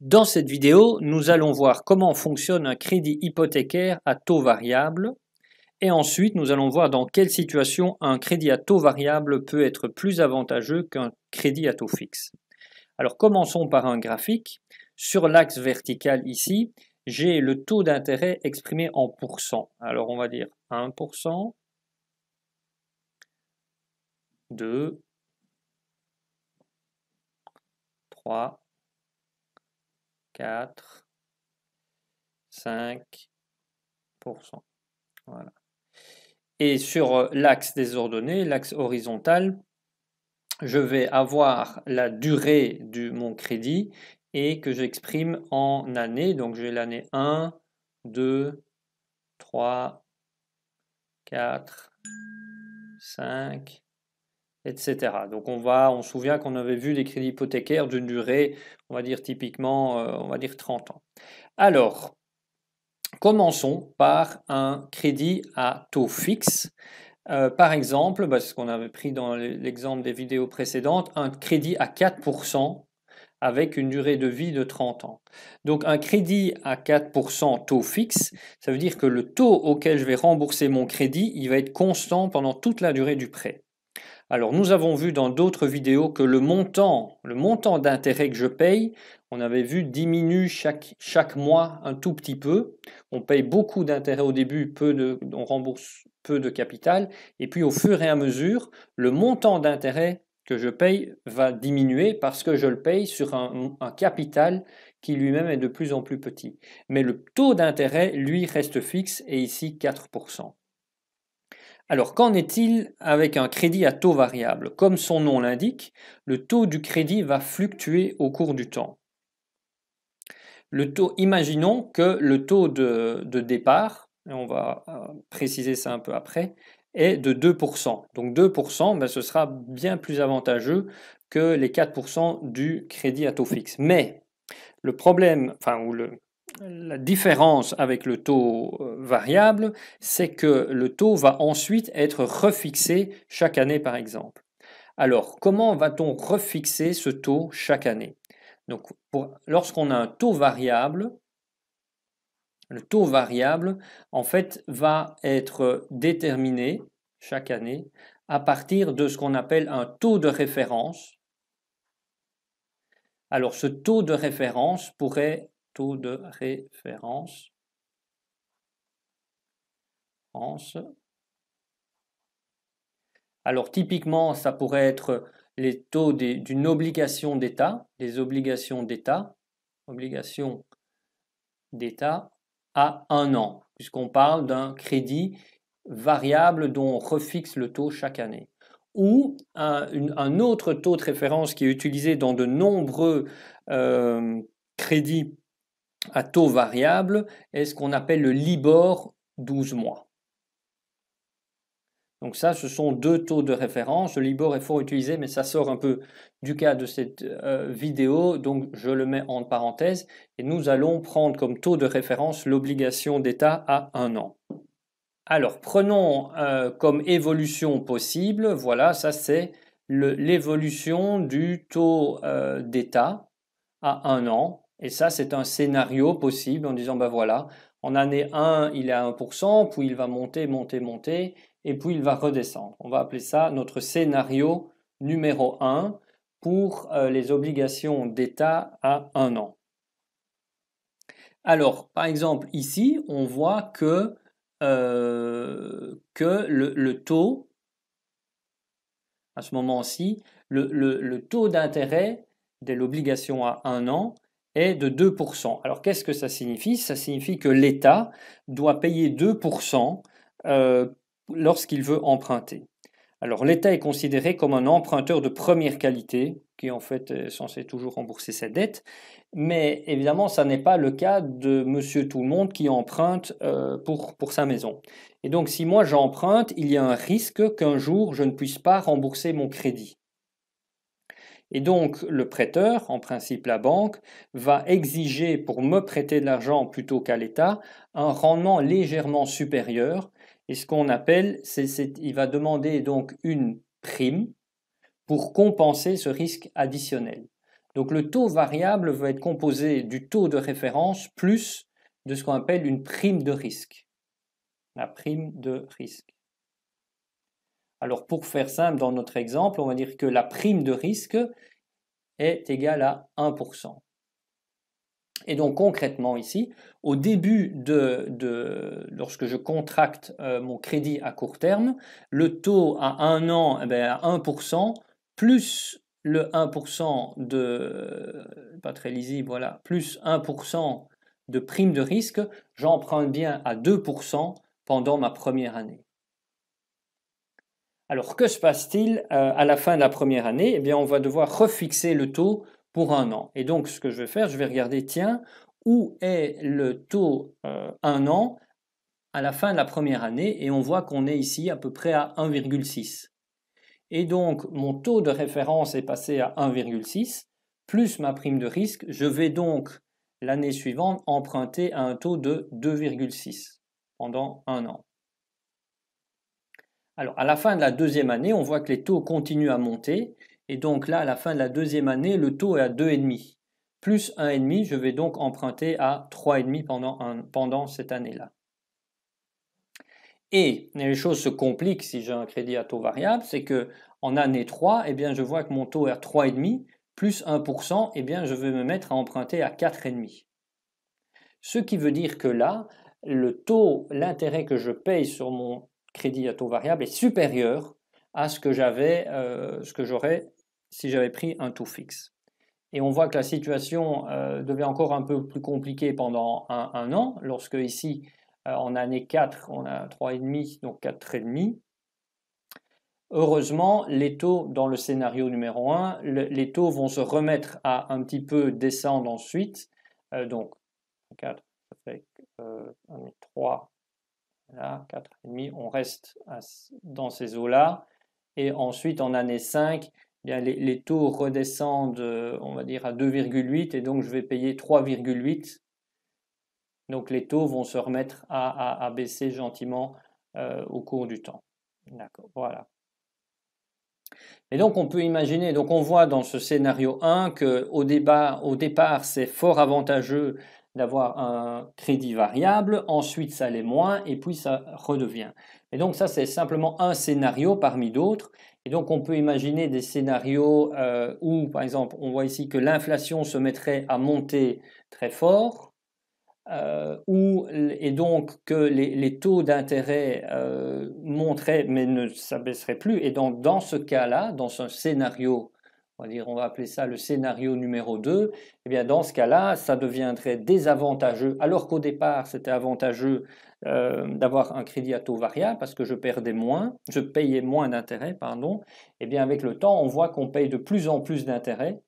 Dans cette vidéo, nous allons voir comment fonctionne un crédit hypothécaire à taux variable et ensuite nous allons voir dans quelle situation un crédit à taux variable peut être plus avantageux qu'un crédit à taux fixe. Alors commençons par un graphique. Sur l'axe vertical ici, j'ai le taux d'intérêt exprimé en pourcent. Alors on va dire 1%, 2, 3, 4, 5 Voilà. Et sur euh, l'axe des ordonnées, l'axe horizontal, je vais avoir la durée de mon crédit et que j'exprime en années. Donc j'ai l'année 1, 2, 3, 4, 5, etc. Donc on va, on se souvient qu'on avait vu des crédits hypothécaires d'une durée, on va dire typiquement, euh, on va dire 30 ans. Alors, commençons par un crédit à taux fixe. Euh, par exemple, parce bah, ce qu'on avait pris dans l'exemple des vidéos précédentes, un crédit à 4% avec une durée de vie de 30 ans. Donc un crédit à 4% taux fixe, ça veut dire que le taux auquel je vais rembourser mon crédit, il va être constant pendant toute la durée du prêt. Alors nous avons vu dans d'autres vidéos que le montant, le montant d'intérêt que je paye, on avait vu diminue chaque, chaque mois un tout petit peu. On paye beaucoup d'intérêt au début, peu de, on rembourse peu de capital, et puis au fur et à mesure, le montant d'intérêt que je paye va diminuer parce que je le paye sur un, un capital qui lui-même est de plus en plus petit. Mais le taux d'intérêt, lui, reste fixe et ici 4%. Alors qu'en est-il avec un crédit à taux variable Comme son nom l'indique, le taux du crédit va fluctuer au cours du temps. Le taux, imaginons que le taux de, départ, et on va euh, préciser ça un peu après, est de 2%. Donc 2%, ben, ce sera bien plus avantageux que les 4% du crédit à taux fixe. Mais le problème, enfin, ou le, la différence avec le taux euh, variable, c'est que le taux va ensuite être refixé chaque année, par exemple. Alors, comment va-t-on refixer ce taux chaque année Donc, lorsqu'on a un taux variable, le taux variable, en fait, va être déterminé chaque année à partir de ce qu'on appelle un taux de référence. Alors, ce taux de référence pourrait de référence Alors typiquement, ça pourrait être les taux d'une obligation d'État, des obligations d'État, obligations d'État à un an, puisqu'on parle d'un crédit variable dont on refixe le taux chaque année. Ou un, un autre taux de référence qui est utilisé dans de nombreux euh, crédits à taux variable est ce qu'on appelle le LIBOR 12 mois. Donc ça, ce sont deux taux de référence. Le LIBOR est fort utilisé, mais ça sort un peu du cas de cette euh, vidéo, donc je le mets en parenthèse. Et nous allons prendre comme taux de référence l'obligation d'État à un an. Alors prenons euh, comme évolution possible, voilà, ça c'est l'évolution du taux euh, d'État à un an et ça, c'est un scénario possible en disant, ben voilà, en année 1, il est à 1%, puis il va monter, monter, monter, et puis il va redescendre. On va appeler ça notre scénario numéro 1 pour euh, les obligations d'État à 1 an. Alors, par exemple, ici, on voit que, euh, que le, taux, à ce moment-ci, le taux d'intérêt de l'obligation à 1 an est de 2%. Alors qu'est-ce que ça signifie Ça signifie que l'État doit payer 2% euh, lorsqu'il veut emprunter. Alors l'État est considéré comme un emprunteur de première qualité, qui en fait est censé toujours rembourser sa dette, mais évidemment ça n'est pas le cas de monsieur tout le monde qui emprunte euh, pour, pour sa maison. Et donc si moi j'emprunte, il y a un risque qu'un jour je ne puisse pas rembourser mon crédit. Et donc le prêteur, en principe la banque, va exiger pour me prêter de l'argent plutôt qu'à l'État un rendement légèrement supérieur. Et ce qu'on appelle, c'est il va demander donc une prime pour compenser ce risque additionnel. Donc le taux variable va être composé du taux de référence plus de ce qu'on appelle une prime de risque. La prime de risque. Alors pour faire simple, dans notre exemple, on va dire que la prime de risque est égale à 1%. Et donc concrètement ici, au début de, lorsque je contracte euh, mon crédit à court terme, le taux à un an eh ben, à 1% plus le 1% de pas très lisible voilà, plus 1% de prime de risque, j'emprunte bien à 2% pendant ma première année. Alors que se passe-t-il euh, à la fin de la première année Eh bien, on va devoir refixer le taux pour un an. Et donc, ce que je vais faire, je vais regarder, tiens, où est le taux euh, un an à la fin de la première année Et on voit qu'on est ici à peu près à 1,6. Et donc, mon taux de référence est passé à 1,6 plus ma prime de risque. Je vais donc l'année suivante emprunter à un taux de 2,6 pendant un an. Alors, à la fin de la deuxième année, on voit que les taux continuent à monter. Et donc là, à la fin de la deuxième année, le taux est à 2,5. Plus 1,5, je vais donc emprunter à 3,5 pendant, pendant cette année-là. Et les choses se compliquent si j'ai un crédit à taux variable, c'est que en année 3, eh bien, je vois que mon taux est à 3,5 plus 1%, eh bien, je vais me mettre à emprunter à 4,5. Ce qui veut dire que là, le taux, l'intérêt que je paye sur mon crédit à taux variable est supérieur à ce que j'avais, euh, ce que j'aurais si j'avais pris un taux fixe. Et on voit que la situation euh, devient encore un peu plus compliquée pendant un, an, lorsque ici, euh, en année 4, on a 3,5, donc 4,5. Heureusement, les taux dans le scénario numéro 1, les taux vont se remettre à un petit peu descendre ensuite. donc, 4, ça fait 3, 4,5, on reste dans ces eaux-là. Et ensuite, en année 5, eh les, taux redescendent, euh, on va dire, à 2,8 et donc je vais payer 3,8. Donc les taux vont se remettre à, baisser gentiment euh, au cours du temps. D'accord, voilà. Et donc on peut imaginer, donc on voit dans ce scénario 1 que au, débat, au départ c'est fort avantageux d'avoir un crédit variable, ensuite ça l'est moins, et puis ça redevient. Et donc ça, c'est simplement un scénario parmi d'autres. Et donc on peut imaginer des scénarios euh, où, par exemple, on voit ici que l'inflation se mettrait à monter très fort, euh, où, et donc que les, taux d'intérêt euh, monteraient mais ne s'abaisseraient plus. Et donc dans ce cas-là, dans ce scénario on va on va appeler ça le scénario numéro 2, eh bien dans ce cas-là, ça deviendrait désavantageux, alors qu'au départ c'était avantageux euh, d'avoir un crédit à taux variable parce que je perdais moins, je payais moins d'intérêts, pardon, eh bien avec le temps, on voit qu'on paye de plus en plus d'intérêts,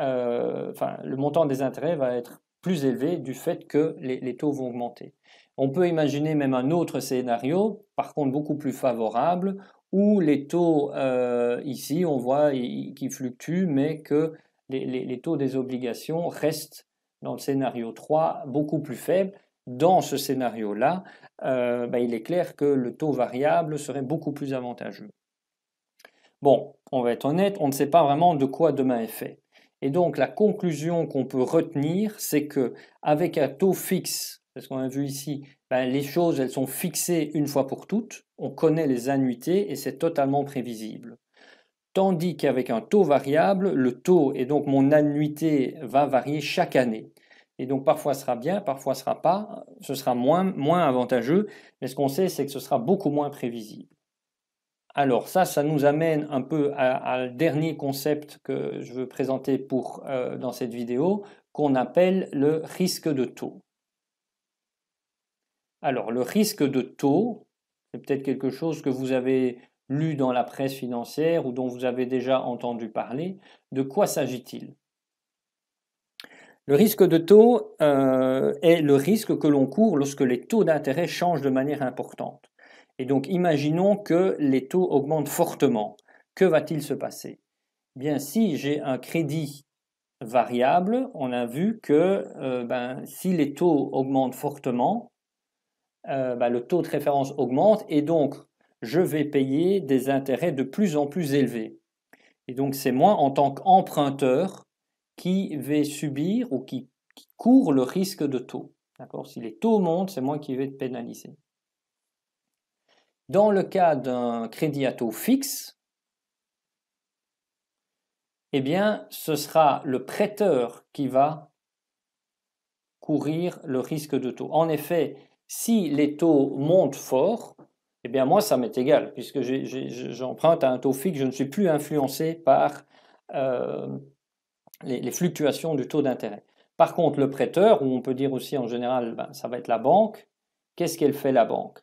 euh, enfin le montant des intérêts va être plus élevé du fait que les taux vont augmenter. On peut imaginer même un autre scénario, par contre beaucoup plus favorable, où les taux, euh, ici, on voit qu'ils fluctuent, mais que les, taux des obligations restent dans le scénario 3 beaucoup plus faibles. Dans ce scénario-là, euh, bah, il est clair que le taux variable serait beaucoup plus avantageux. Bon, on va être honnête, on ne sait pas vraiment de quoi demain est fait. Et donc la conclusion qu'on peut retenir, c'est que avec un taux fixe, parce qu'on a vu ici, bah, les choses, elles sont fixées une fois pour toutes, on connaît les annuités et c'est totalement prévisible. Tandis qu'avec un taux variable, le taux et donc mon annuité va varier chaque année. Et donc parfois ce sera bien, parfois ce sera pas, ce sera moins, moins avantageux, mais ce qu'on sait c'est que ce sera beaucoup moins prévisible. Alors ça, ça nous amène un peu à, dernier concept que je veux présenter euh, dans cette vidéo, qu'on appelle le risque de taux. Alors, le risque de taux, c'est peut-être quelque chose que vous avez lu dans la presse financière ou dont vous avez déjà entendu parler. De quoi s'agit-il Le risque de taux euh, est le risque que l'on court lorsque les taux d'intérêt changent de manière importante. Et donc, imaginons que les taux augmentent fortement. Que va-t-il se passer eh Bien, si j'ai un crédit variable, on a vu que euh, ben, si les taux augmentent fortement, euh, bah, le taux de référence augmente et donc je vais payer des intérêts de plus en plus élevés. Et donc c'est moi en tant qu'emprunteur qui vais subir ou qui, court le risque de taux. D'accord si les taux montent, c'est moi qui vais être pénalisé. Dans le cas d'un crédit à taux fixe, eh bien, ce sera le prêteur qui va courir le risque de taux. En effet, si les taux montent fort, eh bien moi, ça m'est égal, puisque j'emprunte à un taux fixe, je ne suis plus influencé par euh, les, fluctuations du taux d'intérêt. Par contre, le prêteur, ou on peut dire aussi en général, ben, ça va être la banque, qu'est-ce qu'elle fait la banque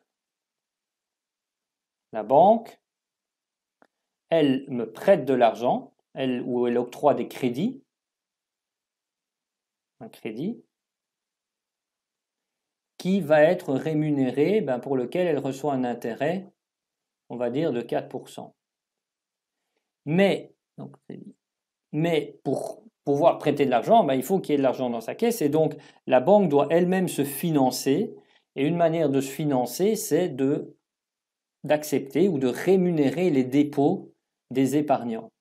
La banque, elle me prête de l'argent, elle, ou elle octroie des crédits, un crédit, qui va être rémunérée, ben, pour lequel elle reçoit un intérêt, on va dire, de 4%. Mais, mais pour pouvoir prêter de l'argent, ben, il faut qu'il y ait de l'argent dans sa caisse, et donc la banque doit elle-même se financer, et une manière de se financer, c'est de d'accepter ou de rémunérer les dépôts des épargnants.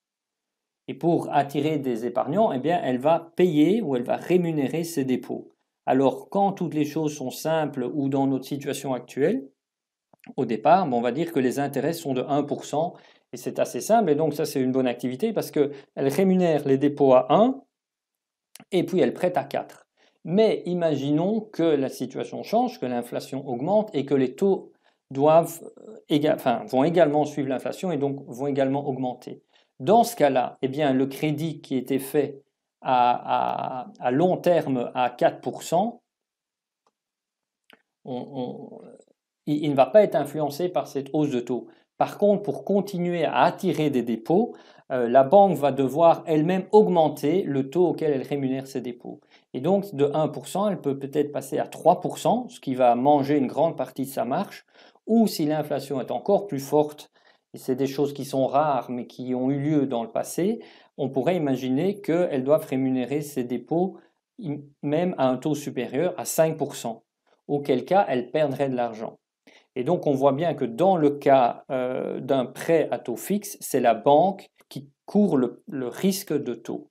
Et pour attirer des épargnants, eh bien, elle va payer ou elle va rémunérer ses dépôts. Alors quand toutes les choses sont simples ou dans notre situation actuelle, au départ, on va dire que les intérêts sont de 1% et c'est assez simple. Et donc ça, c'est une bonne activité parce qu'elle rémunère les dépôts à 1 et puis elle prête à 4. Mais imaginons que la situation change, que l'inflation augmente et que les taux doivent, euh, vont également suivre l'inflation et donc vont également augmenter. Dans ce cas-là, eh bien, le crédit qui était fait à, long terme à 4%, il, ne va pas être influencé par cette hausse de taux. Par contre, pour continuer à attirer des dépôts, euh, la banque va devoir elle-même augmenter le taux auquel elle rémunère ses dépôts. Et donc, de 1%, elle peut peut-être passer à 3%, ce qui va manger une grande partie de sa marche. Ou si l'inflation est encore plus forte, et c'est des choses qui sont rares mais qui ont eu lieu dans le passé, on pourrait imaginer qu'elles doivent rémunérer ces dépôts même à un taux supérieur à 5%, auquel cas elles perdraient de l'argent. Et donc on voit bien que dans le cas euh, d'un prêt à taux fixe, c'est la banque qui court le risque de taux.